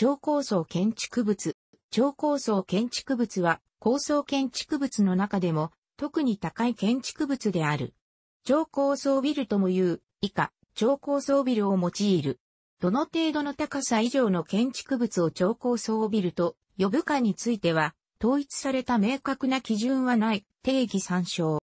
超高層建築物。超高層建築物は、高層建築物の中でも、特に高い建築物である。超高層ビルとも言う、以下、超高層ビルを用いる。どの程度の高さ以上の建築物を超高層ビルと呼ぶかについては、統一された明確な基準はない、定義参照。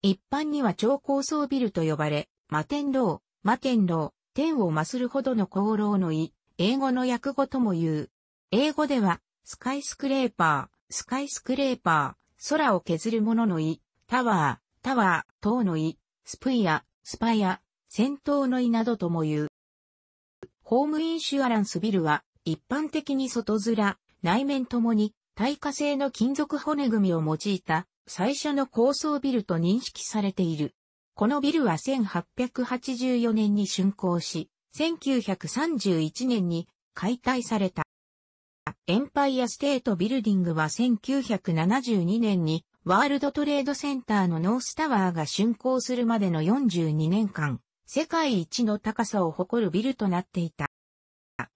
一般には超高層ビルと呼ばれ、摩天楼、摩天楼、天を増するほどの功労の意、英語の訳語とも言う。英語では、スカイスクレーパー、スカイスクレーパー、空を削る者の意、タワー、タワー、塔の意、スプイア、スパイア、戦闘の意などとも言う。ホームインシュアランスビルは、一般的に外面、内面ともに、耐火性の金属骨組みを用いた、最初の高層ビルと認識されている。このビルは1884年に竣工し、1931年に解体された。エンパイアステートビルディングは1972年にワールドトレードセンターのノースタワーが竣工するまでの42年間、世界一の高さを誇るビルとなっていた。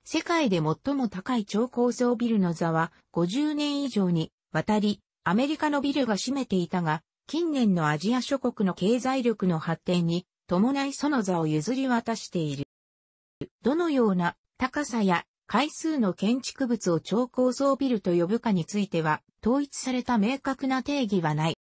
世界で最も高い超高層ビルの座は50年以上にわたりアメリカのビルが占めていたが、近年のアジア諸国の経済力の発展に伴いその座を譲り渡している。どのような高さや回数の建築物を超高層ビルと呼ぶかについては、統一された明確な定義はない。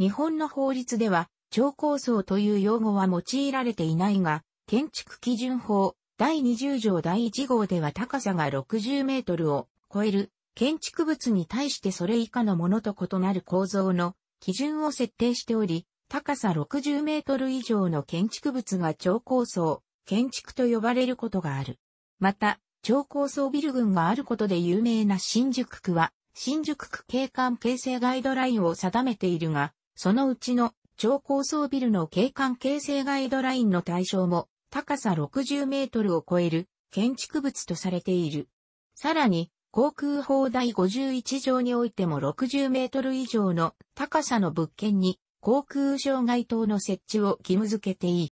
日本の法律では、超高層という用語は用いられていないが、建築基準法第20条第1号では高さが60メートルを超える建築物に対してそれ以下のものと異なる構造の基準を設定しており、高さ60メートル以上の建築物が超高層建築と呼ばれることがある。また、超高層ビル群があることで有名な新宿区は、新宿区景観形成ガイドラインを定めているが、そのうちの超高層ビルの景観形成ガイドラインの対象も高さ60メートルを超える建築物とされている。さらに、航空法第51条においても60メートル以上の高さの物件に航空障害等の設置を義務付けていい。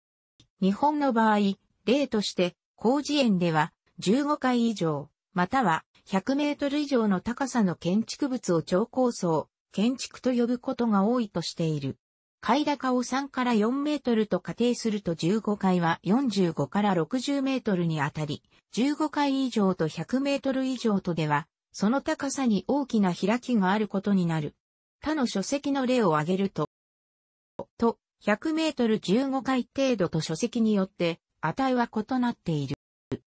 日本の場合、例として、広辞苑では、15階以上、または100メートル以上の高さの建築物を超高層、建築と呼ぶことが多いとしている。階高を3から4メートルと仮定すると15階は45から60メートルにあたり、15階以上と100メートル以上とでは、その高さに大きな開きがあることになる。他の書籍の例を挙げると、と、100メートル15回程度と書籍によって値は異なっている。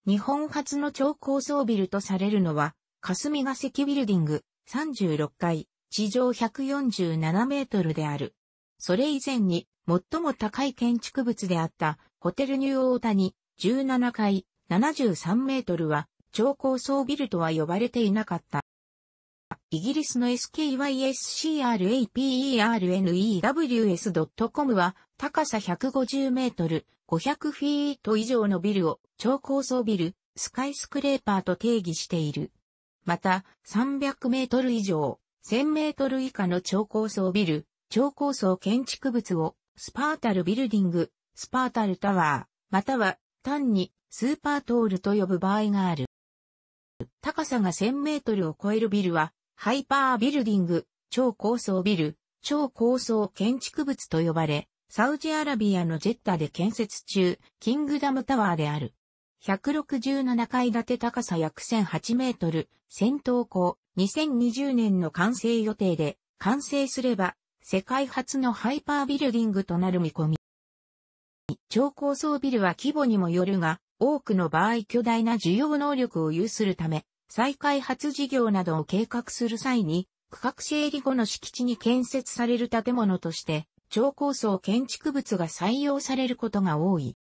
日本初の超高層ビルとされるのは、霞ヶ関ビルディング36階、地上147メートルである。それ以前に最も高い建築物であったホテルニューオータニ17階73メートルは超高層ビルとは呼ばれていなかった。イギリスの skyscrapernews.com は高さ150メートル、500フィート以上のビルを超高層ビル、スカイスクレーパーと定義している。また、300メートル以上、1000メートル以下の超高層ビル、超高層建築物をスパータルビルディング、スパータルタワー、または単にスーパートールと呼ぶ場合がある。高さが1000メートルを超えるビルはハイパービルディング、超高層ビル、超高層建築物と呼ばれ、サウジアラビアのジェッタで建設中、キングダムタワーである。167階建て高さ約1008メートル、戦闘校、2020年の完成予定で、完成すれば、世界初のハイパービルディングとなる見込み。超高層ビルは規模にもよるが、多くの場合巨大な需要能力を有するため、再開発事業などを計画する際に、区画整理後の敷地に建設される建物として、超高層建築物が採用されることが多い。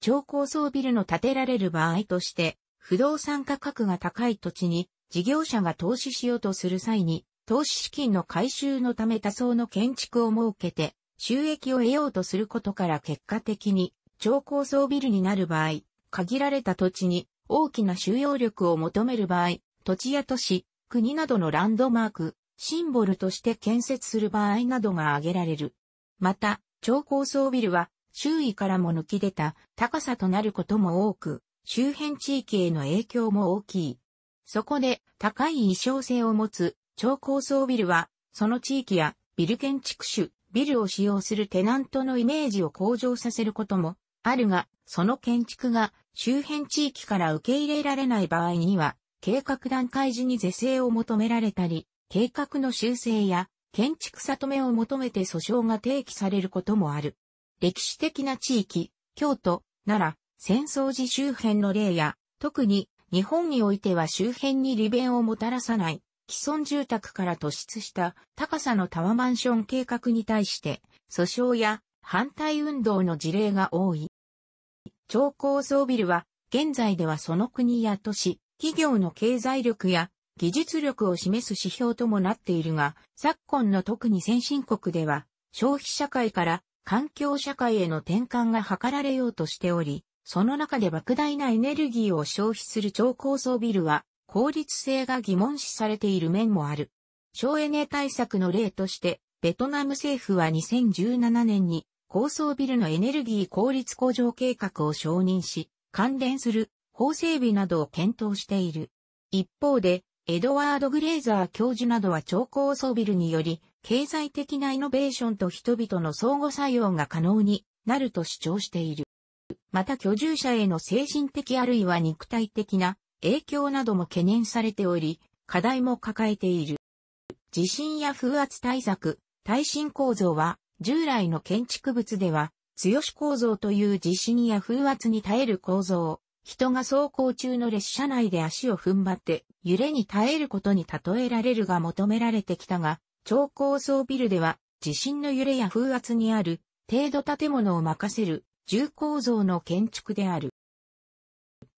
超高層ビルの建てられる場合として、不動産価格が高い土地に事業者が投資しようとする際に、投資資金の回収のため多層の建築を設けて、収益を得ようとすることから結果的に、超高層ビルになる場合、限られた土地に大きな収容力を求める場合、土地や都市、国などのランドマーク、シンボルとして建設する場合などが挙げられる。また、超高層ビルは周囲からも抜き出た高さとなることも多く、周辺地域への影響も大きい。そこで高い衣象性を持つ超高層ビルは、その地域やビル建築種、ビルを使用するテナントのイメージを向上させることもあるが、その建築が周辺地域から受け入れられない場合には、計画段階時に是正を求められたり、計画の修正や建築里目を求めて訴訟が提起されることもある。歴史的な地域、京都、奈良、戦争時周辺の例や、特に日本においては周辺に利便をもたらさない、既存住宅から突出した高さのタワーマンション計画に対して、訴訟や反対運動の事例が多い。超高層ビルは、現在ではその国や都市、企業の経済力や技術力を示す指標ともなっているが、昨今の特に先進国では、消費社会から環境社会への転換が図られようとしており、その中で莫大なエネルギーを消費する超高層ビルは、効率性が疑問視されている面もある。省エネ対策の例として、ベトナム政府は2017年に高層ビルのエネルギー効率向上計画を承認し、関連する法整備などを検討している。一方で、エドワード・グレーザー教授などは超高層ビルにより、経済的なイノベーションと人々の相互作用が可能になると主張している。また居住者への精神的あるいは肉体的な影響なども懸念されており、課題も抱えている。地震や風圧対策、耐震構造は従来の建築物では、強し構造という地震や風圧に耐える構造、人が走行中の列車内で足を踏ん張って揺れに耐えることに例えられるが求められてきたが、超高層ビルでは地震の揺れや風圧にある程度建物を任せる重構造の建築である。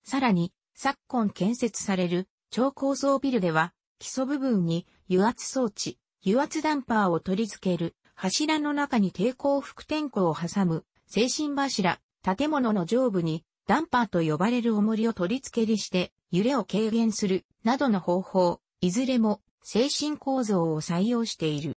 さらに、昨今建設される超高層ビルでは基礎部分に油圧装置、油圧ダンパーを取り付ける柱の中に抵抗副天庫を挟む、精神柱、建物の上部に、ダンパーと呼ばれる重りを取り付けりして、揺れを軽減する、などの方法、いずれも、精神構造を採用している。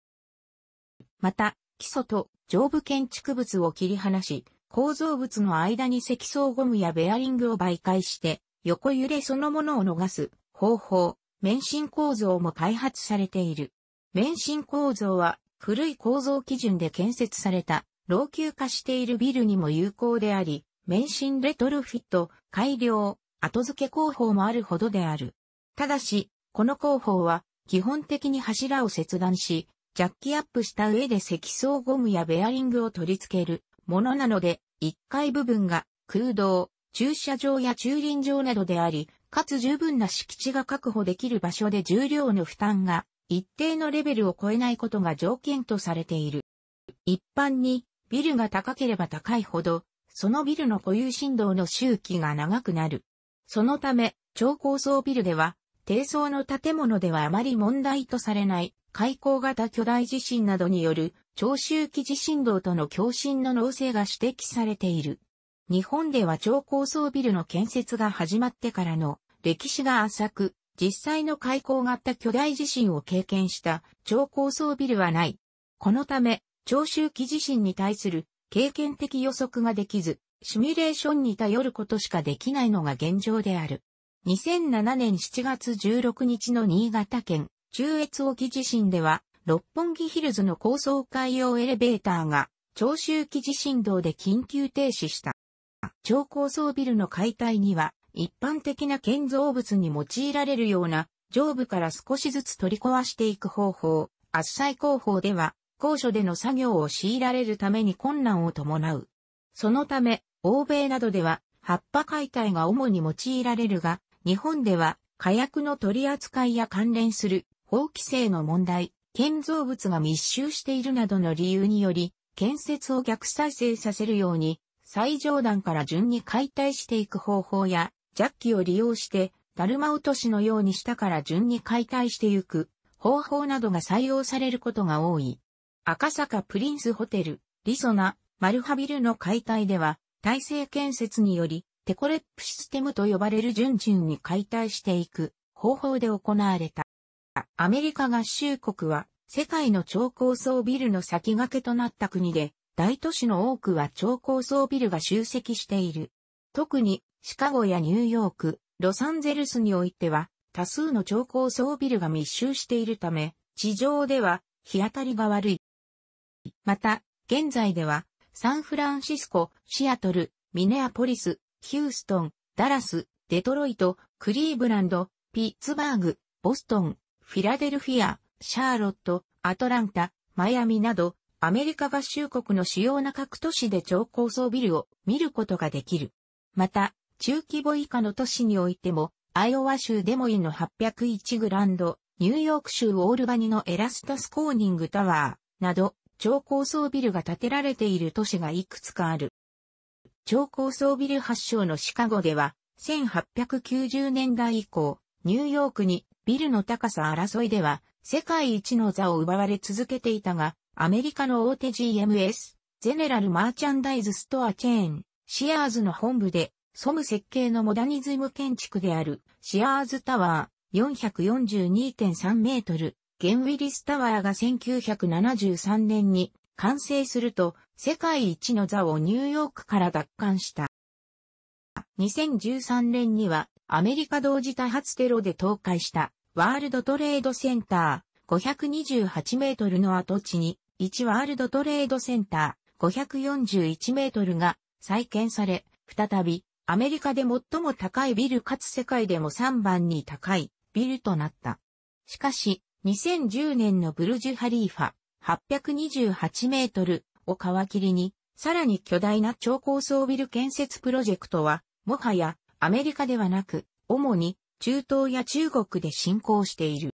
また、基礎と上部建築物を切り離し、構造物の間に積層ゴムやベアリングを媒介して、横揺れそのものを逃す方法、免震構造も開発されている。免震構造は古い構造基準で建設された老朽化しているビルにも有効であり、免震レトルフィット、改良、後付け工法もあるほどである。ただし、この工法は基本的に柱を切断し、ジャッキアップした上で積層ゴムやベアリングを取り付けるものなので、1階部分が空洞、駐車場や駐輪場などであり、かつ十分な敷地が確保できる場所で重量の負担が一定のレベルを超えないことが条件とされている。一般に、ビルが高ければ高いほど、そのビルの固有振動の周期が長くなる。そのため、超高層ビルでは、低層の建物ではあまり問題とされない、開口型巨大地震などによる、長周期地震動との共振の能性が指摘されている。日本では超高層ビルの建設が始まってからの歴史が浅く、実際の開口た巨大地震を経験した超高層ビルはない。このため、長周期地震に対する経験的予測ができず、シミュレーションに頼ることしかできないのが現状である。2007年7月16日の新潟県中越沖地震では、六本木ヒルズの高層海洋エレベーターが長周期地震動で緊急停止した。超高層ビルの解体には一般的な建造物に用いられるような、上部から少しずつ取り壊していく方法、圧砕工法では、高所での作業を強いられるために困難を伴う。そのため、欧米などでは、葉っぱ解体が主に用いられるが、日本では、火薬の取り扱いや関連する法規制の問題、建造物が密集しているなどの理由により、建設を逆再生させるように、最上段から順に解体していく方法や、ジャッキを利用して、ダルマ落としのようにしたから順に解体してゆく方法などが採用されることが多い。赤坂プリンスホテル、リソナ、マルハビルの解体では、体制建設により、テコレップシステムと呼ばれる順々に解体していく方法で行われた。アメリカ合衆国は、世界の超高層ビルの先駆けとなった国で、大都市の多くは超高層ビルが集積している。特にシカゴやニューヨーク、ロサンゼルスにおいては、多数の超高層ビルが密集しているため、地上では日当たりが悪い。また、現在では、サンフランシスコ、シアトル、ミネアポリス、ヒューストン、ダラス、デトロイト、クリーブランド、ピッツバーグ、ボストン、フィラデルフィア、シャーロット、アトランタ、マイアミなど、アメリカ合衆国の主要な各都市で超高層ビルを見ることができる。また、中規模以下の都市においても、アイオワ州デモイの801グランド、ニューヨーク州オールバニのエラスタスコーニングタワーなど、超高層ビルが建てられている都市がいくつかある。超高層ビル発祥のシカゴでは、1890年代以降、ニューヨークにビルの高さ争いでは、世界一の座を奪われ続けていたが、アメリカの大手 GMS、ゼネラルマーチャンダイズストアチェーン、シアーズの本部で、ソム設計のモダニズム建築であるシアーズタワー442.3メートル、ゲンウィリスタワーが1973年に完成すると世界一の座をニューヨークから奪還した。2013年にはアメリカ同時多発テロで倒壊したワールドトレードセンター528メートルの跡地に1ワールドトレードセンター541メートルが再建され、再びアメリカで最も高いビルかつ世界でも3番に高いビルとなった。しかし、2010年のブルジュハリーファ828メートルを皮切りに、さらに巨大な超高層ビル建設プロジェクトは、もはやアメリカではなく、主に中東や中国で進行している。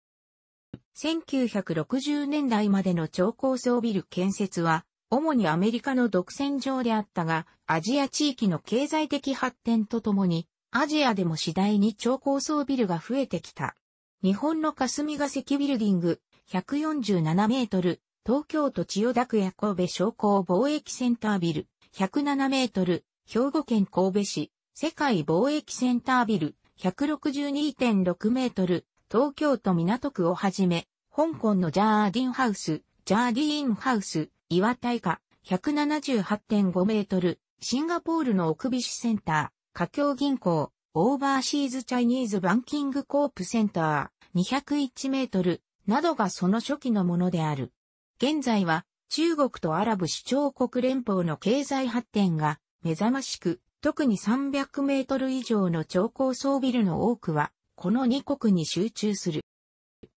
1960年代までの超高層ビル建設は、主にアメリカの独占上であったが、アジア地域の経済的発展とともに、アジアでも次第に超高層ビルが増えてきた。日本の霞ヶ関ビルディング、147メートル、東京都千代田区や神戸商工貿易センタービル、107メートル、兵庫県神戸市、世界貿易センタービル、162.6メートル、東京都港区をはじめ、香港のジャーディンハウス、ジャーディーンハウス、岩大下178.5メートル、シンガポールの奥菱センター、華境銀行、オーバーシーズチャイニーズバンキングコープセンター、201メートル、などがその初期のものである。現在は、中国とアラブ首長国連邦の経済発展が目覚ましく、特に300メートル以上の超高層ビルの多くは、この2国に集中する。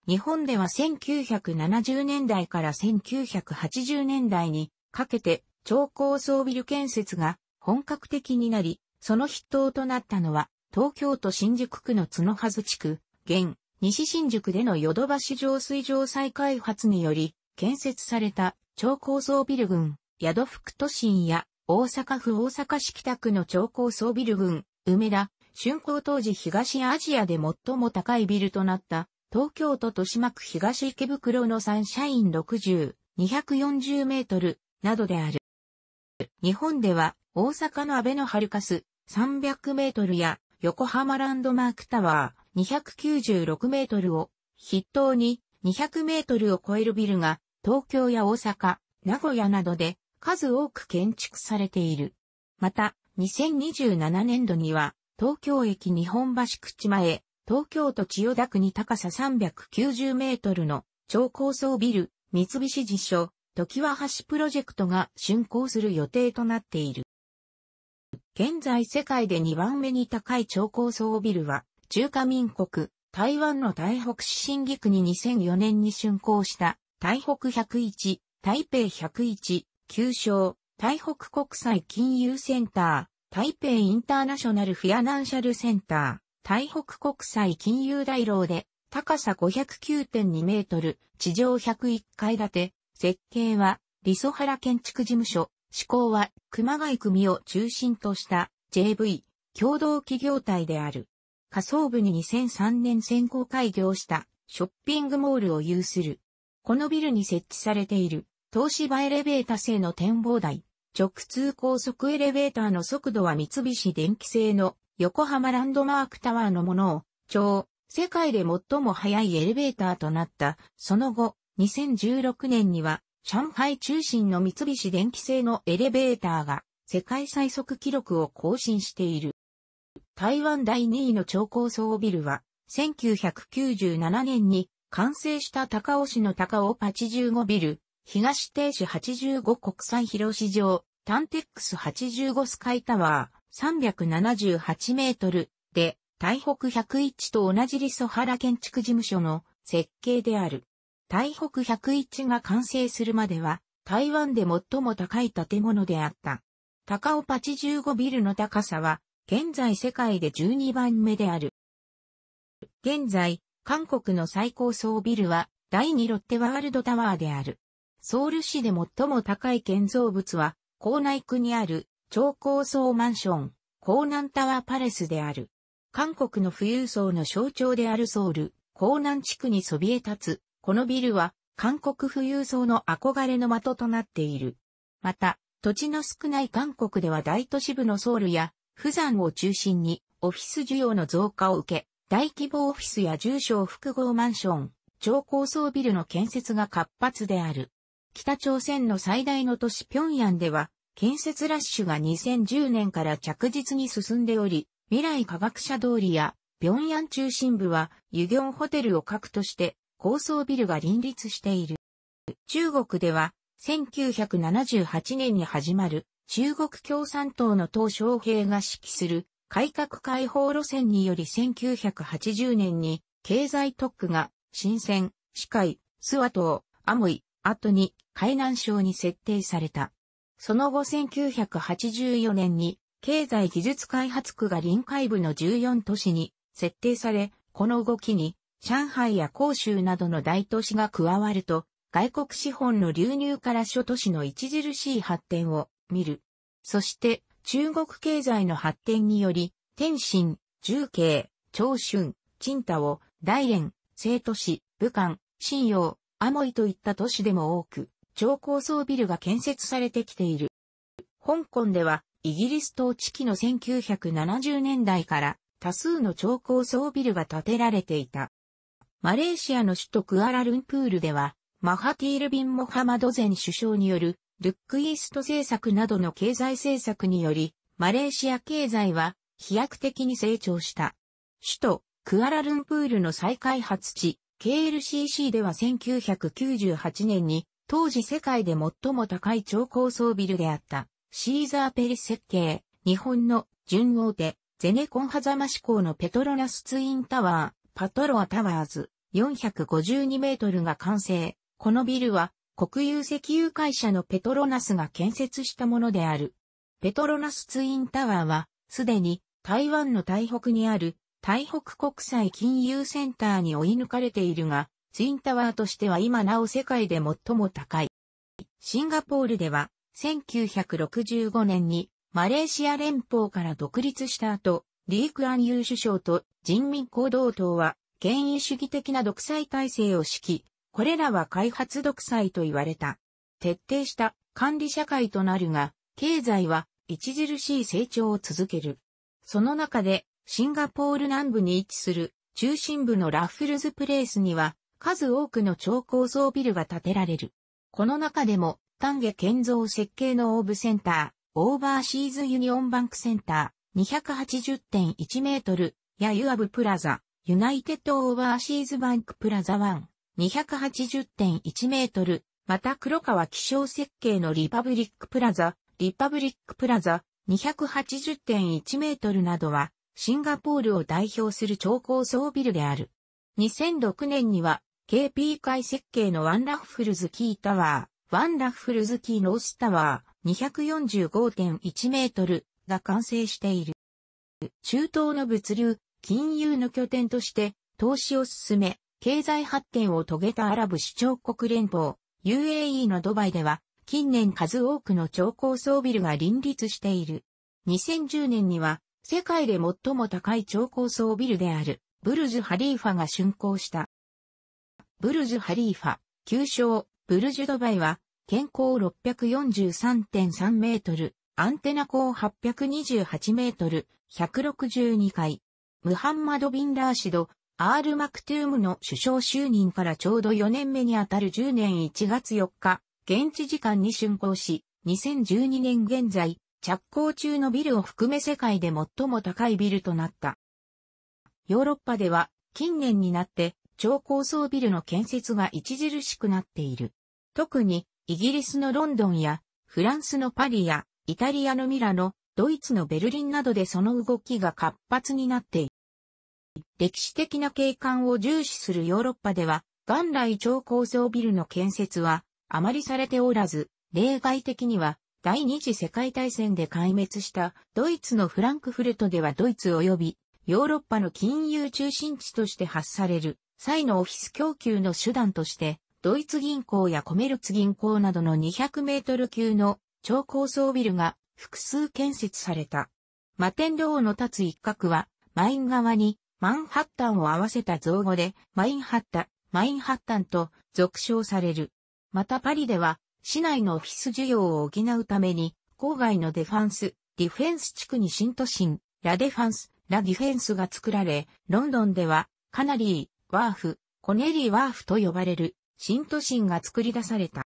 日本では1970年代から1980年代にかけて超高層ビル建設が本格的になり、その筆頭となったのは東京都新宿区の角はず地区、現西新宿でのヨドバシ上水上再開発により建設された超高層ビル群、宿福都心や大阪府大阪市北区の超高層ビル群、梅田、竣工当時東アジアで最も高いビルとなった東京都豊島区東池袋のサンシャイン60、240メートル、などである。日本では、大阪の安倍のハルカス、300メートルや、横浜ランドマークタワー、296メートルを、筆頭に、200メートルを超えるビルが、東京や大阪、名古屋などで、数多く建築されている。また、2027年度には、東京駅日本橋口前、東京都千代田区に高さ390メートルの超高層ビル、三菱地所、時は橋プロジェクトが竣工する予定となっている。現在世界で2番目に高い超高層ビルは、中華民国、台湾の台北市新議区に2004年に竣工した台北101、台北101、旧称、台北国際金融センター、台北インターナショナルフィアナンシャルセンター、台北国際金融大楼で、高さ509.2メートル、地上101階建て、設計は、ソハ原建築事務所、施工は、熊谷組を中心とした JV、共同企業体である。仮想部に2003年先行開業したショッピングモールを有する。このビルに設置されている東芝エレベータ製の展望台、直通高速エレベーターの速度は三菱電機製の横浜ランドマークタワーのものを、超、世界で最も早いエレベーターとなった。その後、2016年には、上海中心の三菱電機製のエレベーターが、世界最速記録を更新している。台湾第2位の超高層ビルは、1997年に完成した高尾市の高尾85ビル、東停止85国際広市場、タンテックス85スカイタワー、378メートルで、台北101と同じリハ原建築事務所の設計である。台北101が完成するまでは、台湾で最も高い建物であった。高尾85ビルの高さは、現在世界で12番目である。現在、韓国の最高層ビルは、第2ロッテワールドタワーである。ソウル市で最も高い建造物は、港内区にある超高層マンション、江南タワーパレスである。韓国の富裕層の象徴であるソウル、江南地区にそびえ立つ、このビルは、韓国富裕層の憧れの的となっている。また、土地の少ない韓国では大都市部のソウルや、釜山を中心に、オフィス需要の増加を受け、大規模オフィスや住所複合マンション、超高層ビルの建設が活発である。北朝鮮の最大の都市平壌では、建設ラッシュが2010年から着実に進んでおり、未来科学者通りや、平壌中心部は、ユギョンホテルを核として、高層ビルが林立している。中国では、1978年に始まる、中国共産党の党小平が指揮する、改革開放路線により1980年に、経済特区が、新鮮、四海、諏訪島、アモイ、後に、海南省に設定された。その後1984年に経済技術開発区が臨海部の14都市に設定され、この動きに上海や広州などの大都市が加わると、外国資本の流入から諸都市の著しい発展を見る。そして中国経済の発展により、天津、重慶、長春、青太を、大連、成都市、武漢、信陽、アモイといった都市でも多く、超高層ビルが建設されてきている。香港では、イギリス統治期の1970年代から多数の超高層ビルが建てられていた。マレーシアの首都クアラルンプールでは、マハティール・ビン・モハマド前首相による、ルックイースト政策などの経済政策により、マレーシア経済は飛躍的に成長した。首都、クアラルンプールの再開発地、KLCC では1998年に当時世界で最も高い超高層ビルであった、シーザー・ペリ設計、日本の準大手、ゼネコン狭間志向のペトロナスツインタワー、パトロアタワーズ、452メートルが完成。このビルは、国有石油会社のペトロナスが建設したものである。ペトロナスツインタワーは、すでに台湾の台北にある台北国際金融センターに追い抜かれているが、ツインタワーとしては今なお世界で最も高い。シンガポールでは、1965年にマレーシア連邦から独立した後、リー・クアンユー首相と人民行動党は、権威主義的な独裁体制を敷き、これらは開発独裁と言われた。徹底した管理社会となるが、経済は著しい成長を続ける。その中で、シンガポール南部に位置する中心部のラッフルズプレイスには、数多くの超高層ビルが建てられる。この中でも、丹下建造設計のオーブセンター、オーバーシーズユニオンバンクセンター、280.1メートル、やユアブプラザ、ユナイテッドオーバーシーズバンクプラザ1、280.1メートル、また黒川気象設計のリパブリックプラザ、リパブリックプラザ、280.1メートルなどは、シンガポールを代表する超高層ビルである。2006年には、KP 会設計のワンラッフルズキータワー、ワンラッフルズキーノースタワー、245.1メートルが完成している。中東の物流、金融の拠点として投資を進め、経済発展を遂げたアラブ首長国連邦、UAE のドバイでは、近年数多くの超高層ビルが林立している。2010年には、世界で最も高い超高層ビルである、ブルジュ・ハリーファが竣工した。ブルジュ・ハリーファ、旧称、ブルジュ・ドバイは、健康643.3メートル、アンテナ高828メートル、162回。ムハンマド・ビン・ラーシド、アール・マクトゥームの首相就任からちょうど4年目にあたる10年1月4日、現地時間に竣工し、2012年現在、着工中のビルを含め世界で最も高いビルとなった。ヨーロッパでは近年になって超高層ビルの建設が著しくなっている。特に、イギリスのロンドンや、フランスのパリや、イタリアのミラノ、ドイツのベルリンなどでその動きが活発になっている。歴史的な景観を重視するヨーロッパでは、元来超高層ビルの建設は、あまりされておらず、例外的には、第二次世界大戦で壊滅したドイツのフランクフルトではドイツ及びヨーロッパの金融中心地として発される際のオフィス供給の手段として、ドイツ銀行やコメルツ銀行などの200メートル級の超高層ビルが複数建設された。摩天楼の立つ一角は、マイン側にマンハッタンを合わせた造語で、マインハッタ、マインハッタンと俗称される。またパリでは、市内のオフィス需要を補うために、郊外のデファンス、ディフェンス地区に新都心、ラデファンス、ラディフェンスが作られ、ロンドンでは、カナリー、ワーフ、コネリワーフと呼ばれる新都心が作り出された。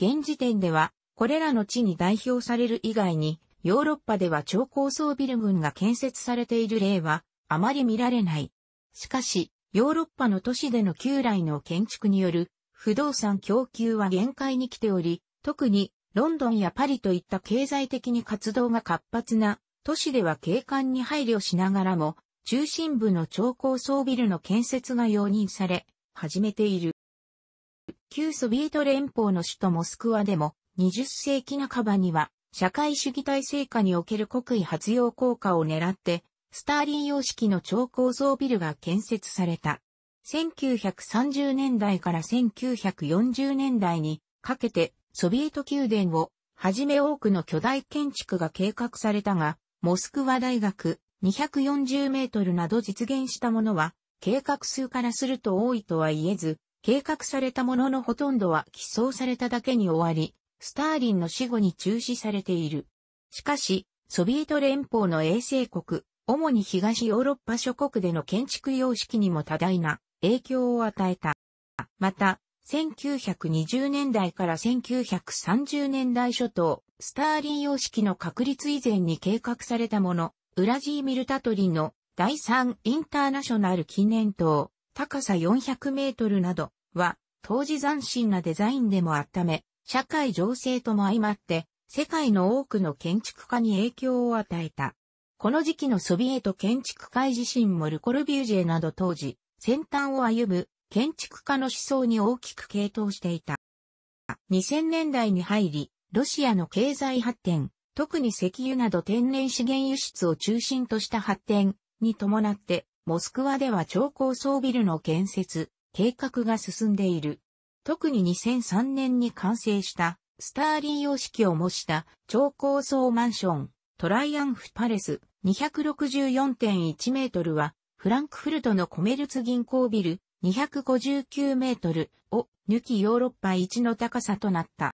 現時点では、これらの地に代表される以外に、ヨーロッパでは超高層ビル群が建設されている例はあまり見られない。しかし、ヨーロッパの都市での旧来の建築による不動産供給は限界に来ており、特にロンドンやパリといった経済的に活動が活発な都市では景観に配慮しながらも中心部の超高層ビルの建設が容認され、始めている。旧ソビエト連邦の首都モスクワでも、20世紀半ばには、社会主義体制下における国威発揚効果を狙って、スターリン様式の超高層ビルが建設された。1930年代から1940年代にかけてソビエト宮殿をはじめ多くの巨大建築が計画されたが、モスクワ大学、240メートルなど実現したものは、計画数からすると多いとは言えず、計画されたもののほとんどは寄贈されただけに終わり、スターリンの死後に中止されている。しかし、ソビエト連邦の衛星国、主に東ヨーロッパ諸国での建築様式にも多大な影響を与えた。また、1920年代から1930年代初頭、スターリン様式の確立以前に計画されたもの、ウラジーミル・タトリの第3インターナショナル記念塔、高さ400メートルなどは、当時斬新なデザインでもあっため、社会情勢とも相まって、世界の多くの建築家に影響を与えた。この時期のソビエト建築界自身もルコルビュージェなど当時、先端を歩む建築家の思想に大きく傾倒していた。2000年代に入り、ロシアの経済発展、特に石油など天然資源輸出を中心とした発展に伴って、モスクワでは超高層ビルの建設、計画が進んでいる。特に2003年に完成したスターリー様式を模した超高層マンション、トライアンフパレス264.1メートルは、フランクフルトのコメルツ銀行ビル259メートルを抜きヨーロッパ一の高さとなった。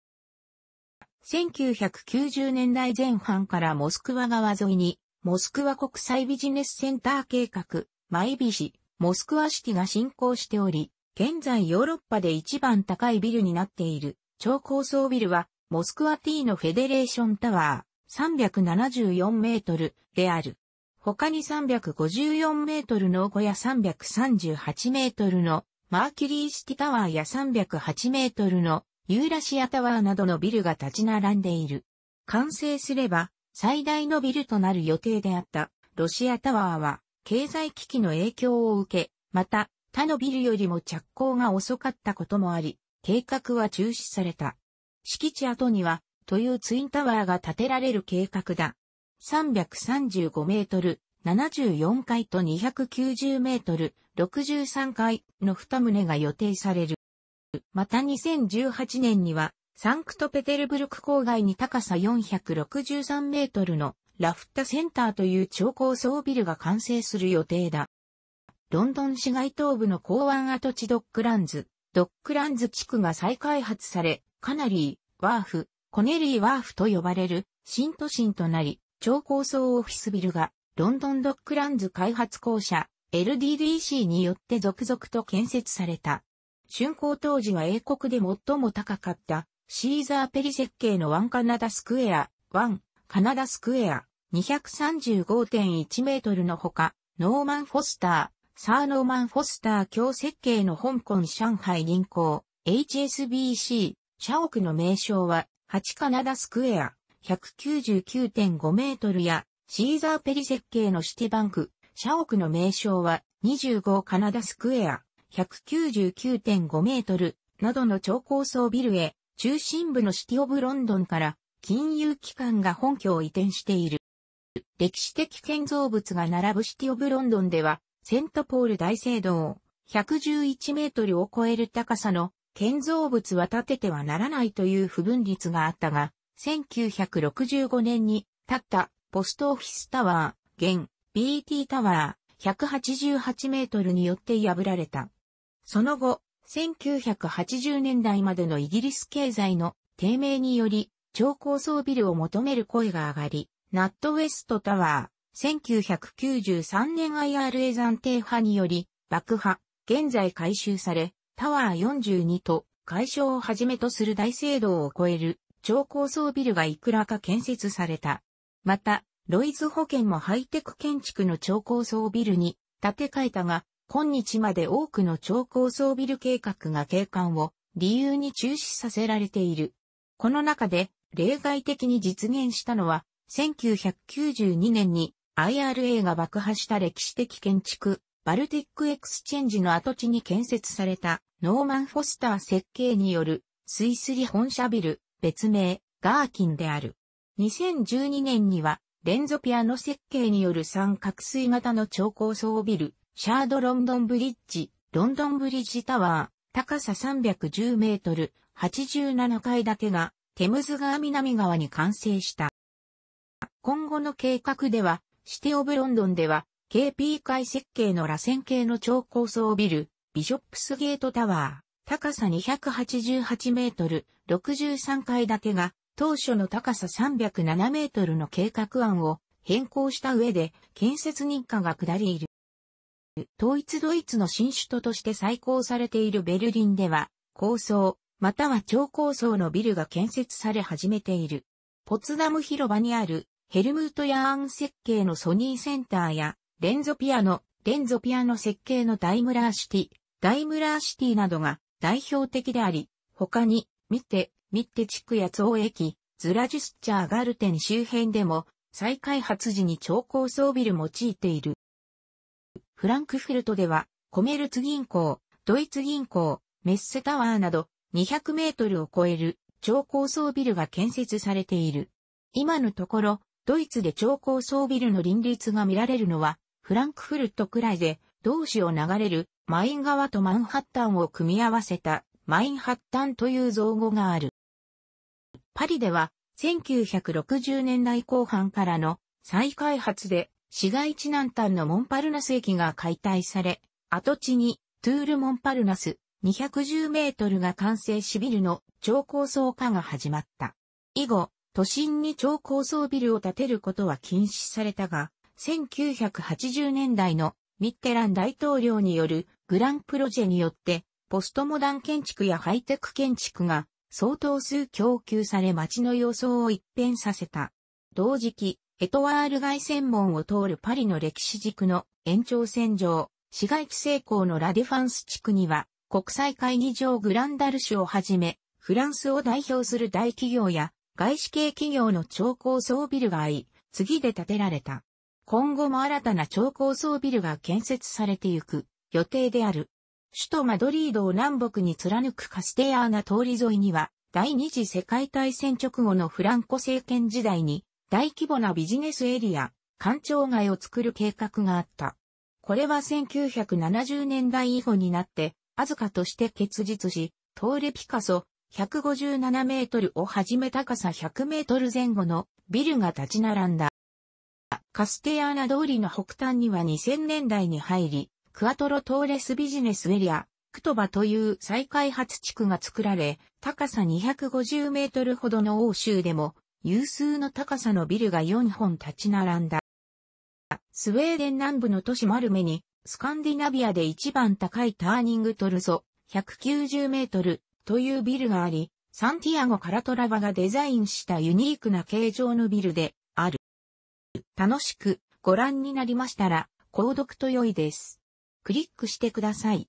1990年代前半からモスクワ川沿いに、モスクワ国際ビジネスセンター計画、マイビシ、モスクワシティが進行しており、現在ヨーロッパで一番高いビルになっている、超高層ビルは、モスクワ T のフェデレーションタワー、374メートルである。他に354メートルの小屋338メートルのマーキュリーシティタワーや308メートルのユーラシアタワーなどのビルが立ち並んでいる。完成すれば、最大のビルとなる予定であったロシアタワーは、経済危機の影響を受け、また、他のビルよりも着工が遅かったこともあり、計画は中止された。敷地跡には、というツインタワーが建てられる計画だ。335メートル、74階と290メートル、63階の二棟が予定される。また2018年には、サンクトペテルブルク郊外に高さ463メートルのラフッタセンターという超高層ビルが完成する予定だ。ロンドン市街東部の港湾跡地ドックランズ、ドックランズ地区が再開発され、カナリー、ワーフ、コネリーワーフと呼ばれる新都心となり、超高層オフィスビルがロンドンドックランズ開発公社 LDDC によって続々と建設された。竣工当時は英国で最も高かったシーザーペリ設計のワンカナダスクエア、ワンカナダスクエア235.1メートルのほか、ノーマン・フォスター、サーノーマン・フォスター強設計の香港上海銀行 HSBC、社屋の名称は8カナダスクエア199.5メートルやシーザーペリ設計のシティバンク、社屋の名称は25カナダスクエア199.5メートルなどの超高層ビルへ、中心部のシティオブロンドンから金融機関が本拠を移転している。歴史的建造物が並ぶシティオブロンドンでは、セントポール大聖堂、111メートルを超える高さの建造物は建ててはならないという不分率があったが、1965年に建ったポストオフィスタワー、現 BT タワー、188メートルによって破られた。その後、1980年代までのイギリス経済の低迷により、超高層ビルを求める声が上がり、ナットウェストタワー、1993年 IRA 暫定派により、爆破、現在改修され、タワー42と、解消をはじめとする大聖堂を超える超高層ビルがいくらか建設された。また、ロイズ保険もハイテク建築の超高層ビルに建て替えたが、今日まで多くの超高層ビル計画が景観を理由に中止させられている。この中で例外的に実現したのは、1992年に IRA が爆破した歴史的建築、バルティックエクスチェンジの跡地に建設されたノーマン・フォスター設計によるスイスリ本社ビル、別名、ガーキンである。2012年には、レンゾピアの設計による三角錐型の超高層ビル、シャードロンドンブリッジ、ロンドンブリッジタワー、高さ310メートル、87階建てが、テムズ川南側に完成した。今後の計画では、シテオブロンドンでは、KP 階設計の螺旋形の超高層ビル、ビショップスゲートタワー、高さ288メートル、63階建てが、当初の高さ307メートルの計画案を変更した上で建設認可が下りいる。統一ドイツの新首都として再興されているベルリンでは、高層、または超高層のビルが建設され始めている。ポツダム広場にあるヘルムート・ヤーン設計のソニーセンターや、レンゾピアノ、レンゾピアノ設計のダイムラーシティ、ダイムラーシティなどが代表的であり、他に、ミッテ、ミッテ地区や造駅、ズラジュスチャーガルテン周辺でも、再開発時に超高層ビル用いている。フランクフルトでは、コメルツ銀行、ドイツ銀行、メッセタワーなど200メートルを超える超高層ビルが建設されている。今のところ、ドイツで超高層ビルの林立が見られるのは、フランクフルトくらいで、同市を流れるマイン川とマンハッタンを組み合わせたマインハッタンという造語がある。パリでは1960年代後半からの再開発で市街地南端のモンパルナス駅が解体され、跡地にトゥール・モンパルナス210メートルが完成しビルの超高層化が始まった。以後、都心に超高層ビルを建てることは禁止されたが、1980年代のミッテラン大統領によるグランプロジェによって、ポストモダン建築やハイテク建築が相当数供給され街の様相を一変させた。同時期、エトワール外専門を通るパリの歴史軸の延長線上、市街地成功のラディファンス地区には、国際会議場グランダルシュをはじめ、フランスを代表する大企業や外資系企業の超高層ビルがあり、次で建てられた。今後も新たな超高層ビルが建設されてゆく予定である。首都マドリードを南北に貫くカステヤーナ通り沿いには、第二次世界大戦直後のフランコ政権時代に大規模なビジネスエリア、官庁街を作る計画があった。これは1970年代以後になって、アズカとして結実し、トーレピカソ、157メートルをはじめ高さ100メートル前後のビルが立ち並んだ。カステアーナ通りの北端には2000年代に入り、クアトロトーレスビジネスエリア、クトバという再開発地区が作られ、高さ250メートルほどの欧州でも有数の高さのビルが4本立ち並んだ。スウェーデン南部の都市マルメに、スカンディナビアで一番高いターニングトルソ、190メートルというビルがあり、サンティアゴ・カラトラバがデザインしたユニークな形状のビルである。楽しくご覧になりましたら、購読と良いです。クリックしてください。